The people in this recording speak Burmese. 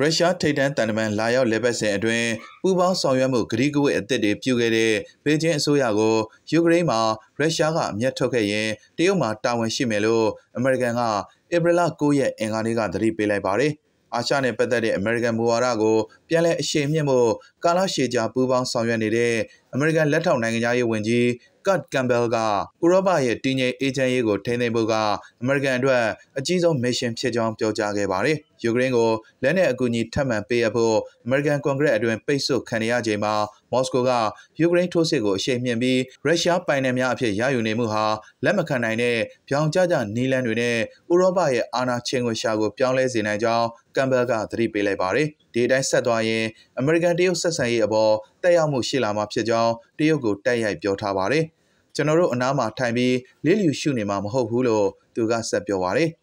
ရုရှားထိပ်တန်းတန်တမန်လာရောက်လက်ပတ်စဉ်အတွင်းပူးပေါင်းဆောင်ရွက်မှုဂရီးကဝတ်အသစ်တွေပြုခဲ့တဲ့ဘေကျင်းအစိုးရကိုယူကရိန်းမှာရုရှားကအမျက်ထုတ်ခဲ့ရင်တရုတ်မှာတာဝန်ရှိမယ်လို့အမေရိကန်ကဧပြီလ9ရက်အင်္ဂါနေ့ကသတိပေးလိုက်ပါတယ်။အာရှနဲ့ပတ်သက်တဲ့အမေရိကန်မူဝါဒကိုပြန်လည်အရှိန်မြှင့်ဖို့ကာလရှည်ကြာပူးပေါင်းဆောင်ရွက်နေတဲ့အမေရိကန်လက်ထောက်နိုင်ငံသားရေးဝန်ကြီးကတ်ကမ်ဘယ်ကဥရောပရဲ့တည်ငြိမ်အေဂျင့်ရေးကိုထိန်းသိမ်းဖို့ကအမေရိကန်အတွက်အကြီးဆုံးမစ်ရှင်ဖြစ်ကြောင်းပြောကြားခဲ့ပါတယ်။ယူကရိန်းကိုလက်နက်အကူအညီထပ်မံပေးအပ်ဖို့အမေရိကန်ကွန်ဂရက်အတွင်းပိတ်ဆို့ခံရချိန်မှာမော်စကိုကယူကရိန်းထိုးစစ်ကိုအရှိန်မြှင့်ပြီးရုရှားပိုင်နယ်များအဖြစ်ရယူနေမှုဟာလက်မခံနိုင်တဲ့ပြောင်ကျကျနီလန်တွေနဲ့ဥရောပရဲ့အာဏာချင်းဝင်ရှာကိုပြောင်းလဲစေနိုင်ကြောင်းကမ်ဘယ်ကသတိပေးလိုက်ပါတယ်။ဒီအတိုင်းဆက်သွားရင်အမေရိကန်တရုတ်ဆက်ဆံရေးအပေါ်တက်ရောက်မှုရှိလာမှာဖြစ်ကြောင်းကြောင်းတရုတ်ကိုတိုက်ရိုက်ပြောထားပါတယ်။ကျွန်တော်တို့အနားမှာထိုင်ပြီးလေးလျူရှုနေမှာမဟုတ်ဘူးလို့သူကဆက်ပြောပါတယ်။